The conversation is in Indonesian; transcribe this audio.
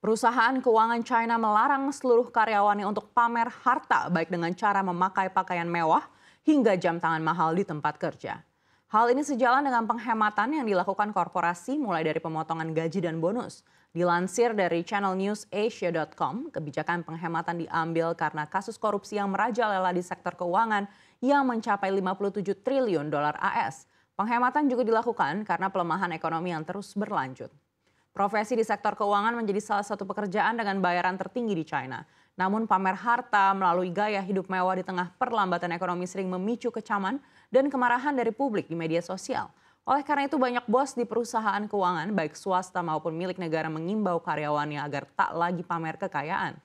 Perusahaan keuangan China melarang seluruh karyawannya untuk pamer harta baik dengan cara memakai pakaian mewah hingga jam tangan mahal di tempat kerja. Hal ini sejalan dengan penghematan yang dilakukan korporasi mulai dari pemotongan gaji dan bonus. Dilansir dari channel channelnewsasia.com, kebijakan penghematan diambil karena kasus korupsi yang merajalela di sektor keuangan yang mencapai 57 triliun dolar AS. Penghematan juga dilakukan karena pelemahan ekonomi yang terus berlanjut. Profesi di sektor keuangan menjadi salah satu pekerjaan dengan bayaran tertinggi di China. Namun pamer harta melalui gaya hidup mewah di tengah perlambatan ekonomi sering memicu kecaman dan kemarahan dari publik di media sosial. Oleh karena itu banyak bos di perusahaan keuangan baik swasta maupun milik negara mengimbau karyawannya agar tak lagi pamer kekayaan.